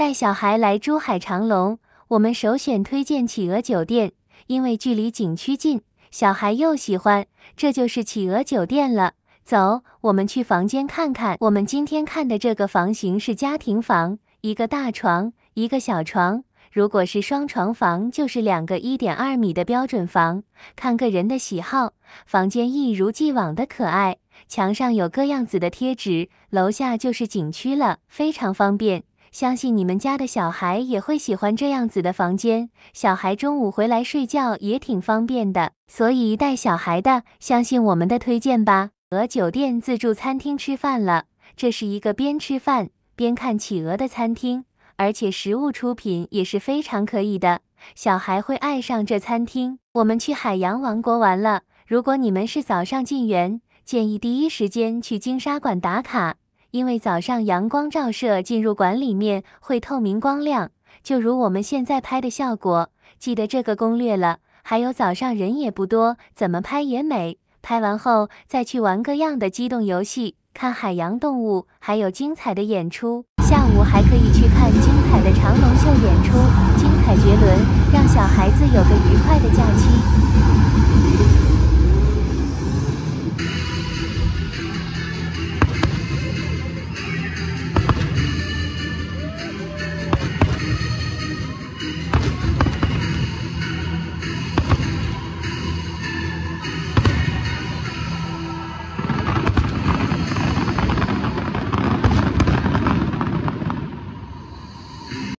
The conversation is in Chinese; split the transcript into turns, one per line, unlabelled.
带小孩来珠海长隆，我们首选推荐企鹅酒店，因为距离景区近，小孩又喜欢，这就是企鹅酒店了。走，我们去房间看看。我们今天看的这个房型是家庭房，一个大床，一个小床。如果是双床房，就是两个一点二米的标准房，看个人的喜好。房间一如既往的可爱，墙上有各样子的贴纸。楼下就是景区了，非常方便。相信你们家的小孩也会喜欢这样子的房间，小孩中午回来睡觉也挺方便的，所以带小孩的相信我们的推荐吧。鹅酒店自助餐厅吃饭了，这是一个边吃饭边看企鹅的餐厅，而且食物出品也是非常可以的，小孩会爱上这餐厅。我们去海洋王国玩了，如果你们是早上进园，建议第一时间去金沙馆打卡。因为早上阳光照射进入馆里面会透明光亮，就如我们现在拍的效果。记得这个攻略了。还有早上人也不多，怎么拍也美。拍完后再去玩各样的机动游戏，看海洋动物，还有精彩的演出。下午还可以去看精彩的长隆秀演出，精彩绝伦，让小孩子有个愉快的假。期。